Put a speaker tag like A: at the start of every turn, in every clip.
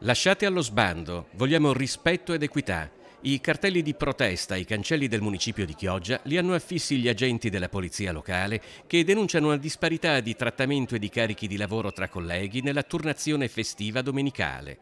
A: Lasciate allo sbando, vogliamo rispetto ed equità. I cartelli di protesta ai cancelli del municipio di Chioggia li hanno affissi gli agenti della polizia locale che denunciano una disparità di trattamento e di carichi di lavoro tra colleghi nella turnazione festiva domenicale.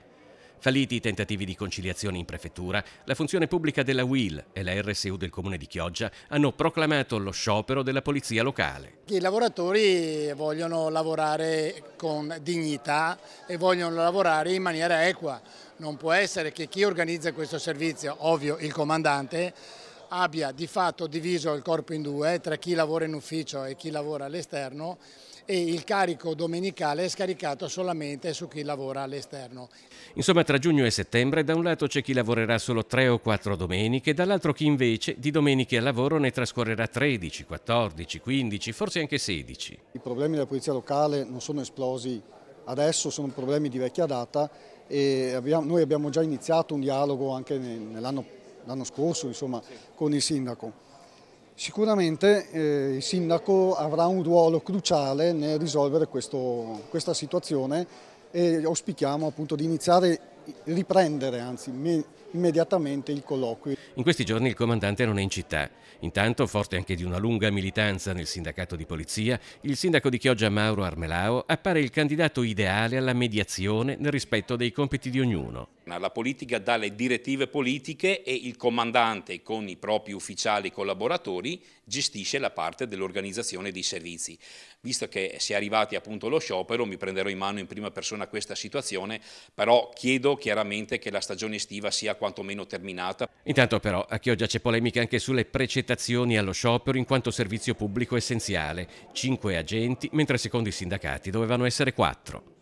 A: Falliti i tentativi di conciliazione in prefettura, la funzione pubblica della WIL e la RSU del comune di Chioggia hanno proclamato lo sciopero della polizia locale.
B: I lavoratori vogliono lavorare con dignità e vogliono lavorare in maniera equa. Non può essere che chi organizza questo servizio, ovvio il comandante, abbia di fatto diviso il corpo in due tra chi lavora in ufficio e chi lavora all'esterno e il carico domenicale è scaricato solamente su chi lavora all'esterno.
A: Insomma, tra giugno e settembre da un lato c'è chi lavorerà solo tre o quattro domeniche, dall'altro chi invece di domeniche al lavoro ne trascorrerà 13, 14, 15, forse anche 16.
C: I problemi della polizia locale non sono esplosi adesso, sono problemi di vecchia data e abbiamo, noi abbiamo già iniziato un dialogo anche nell'anno l'anno scorso insomma, con il sindaco. Sicuramente eh, il sindaco avrà un ruolo cruciale nel risolvere questo, questa situazione e auspichiamo appunto di iniziare, riprendere anzi immediatamente il colloquio.
A: In questi giorni il comandante non è in città. Intanto, forte anche di una lunga militanza nel sindacato di polizia, il sindaco di Chioggia Mauro Armelao appare il candidato ideale alla mediazione nel rispetto dei compiti di ognuno
D: governa, la politica dà le direttive politiche e il comandante con i propri ufficiali collaboratori gestisce la parte dell'organizzazione dei servizi. Visto che si è arrivati appunto allo sciopero, mi prenderò in mano in prima persona questa situazione, però chiedo chiaramente che la stagione estiva sia quantomeno terminata. Intanto
A: però a Chioggia c'è polemica anche sulle precettazioni allo sciopero in quanto servizio pubblico essenziale. Cinque agenti, mentre secondo i sindacati dovevano essere quattro.